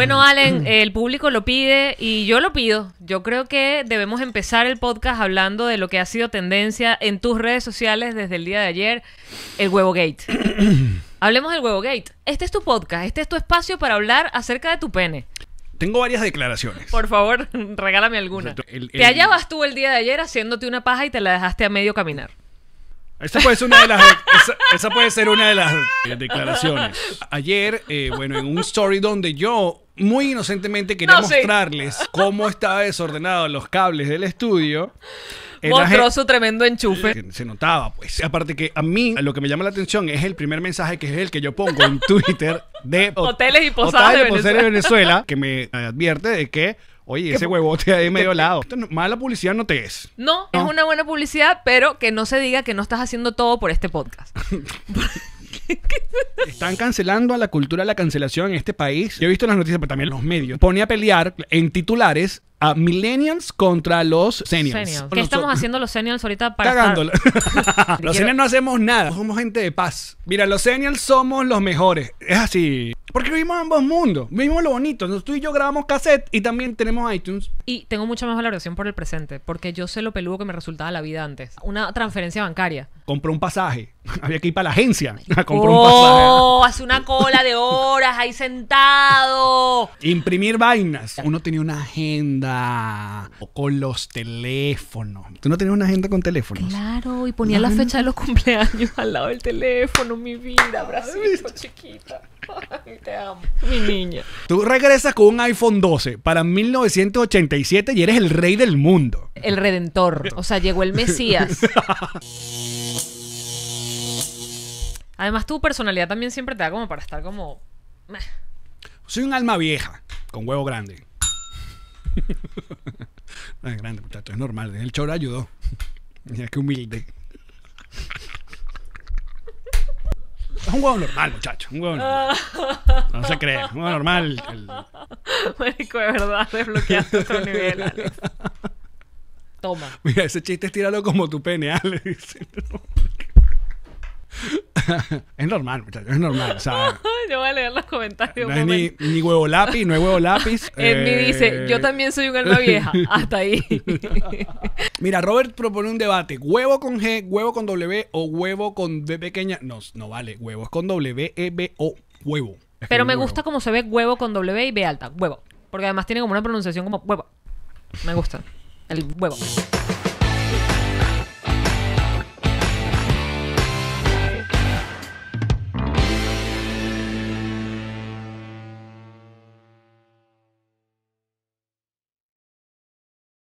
Bueno, Allen, el público lo pide y yo lo pido. Yo creo que debemos empezar el podcast hablando de lo que ha sido tendencia en tus redes sociales desde el día de ayer, el huevo gate. Hablemos del huevo gate. Este es tu podcast, este es tu espacio para hablar acerca de tu pene. Tengo varias declaraciones. Por favor, regálame alguna. Te hallabas tú el día de ayer haciéndote una paja y te la dejaste a medio caminar. Esa puede ser una de las, declaraciones. Ayer, eh, bueno, en un story donde yo muy inocentemente quería mostrarles cómo estaba desordenado los cables del estudio. Mostró su tremendo enchufe. Se notaba, pues. Aparte que a mí lo que me llama la atención es el primer mensaje que es el que yo pongo en Twitter de hoteles y posadas de Venezuela. Venezuela, que me advierte de que Oye, ese huevote ahí medio lado. Mala publicidad no te es. No, no, es una buena publicidad, pero que no se diga que no estás haciendo todo por este podcast. Están cancelando a la cultura la cancelación en este país. Yo he visto las noticias, pero también los medios. Pone a pelear en titulares a millennials contra los seniors. ¿Qué estamos haciendo los seniors ahorita para los seniors no hacemos nada. Somos gente de paz. Mira, los seniors somos los mejores. Es así. Porque vivimos ambos mundos. Vivimos lo bonito. Nos- Tú y yo grabamos cassette y también tenemos iTunes. Y tengo mucha más valoración por el presente, porque yo sé lo peludo que me resultaba la vida antes. Una transferencia bancaria. Compró un pasaje. Había que ir para la agencia a comprar un pasaje. ¡Oh! Hace una cola de horas ahí sentado. Imprimir vainas. Uno tenía una agenda con los teléfonos. ¿Tú no tenías una agenda con teléfonos? Claro, y ponía la, fecha de los cumpleaños al lado del teléfono, mi vida, bracito, chiquita. te amo, mi niña. Tú regresas con un iPhone 12 para 1987 y eres el rey del mundo. El redentor. O sea, llegó el Mesías. Además, tu personalidad también siempre te da como para estar como. Soy un alma vieja, con huevo grande. no es ah, grande, muchacho, es normal. El choro ayudó. Mira qué humilde. Es un huevo normal, muchacho. Un huevo normal. No se cree. Un huevo normal. El... Marico, de verdad, desbloqueaste otro nivel, Alex. Toma. Mira, ese chiste es estíralo como tu pene, Alex. es normal, muchachos, es normal. yo voy a leer los comentarios. ni, huevo lápiz, no hay huevo lápiz. Envy eh, dice, yo también soy un alma vieja. Hasta ahí. Mira, Robert propone un debate. ¿Huevo con G, huevo con W o huevo con B pequeña? No, no vale. Huevo es con W, E, B o huevo. Pero me gusta cómo se ve huevo con W y B alta. Huevo. Porque además tiene como una pronunciación como huevo. Me gusta. El huevo.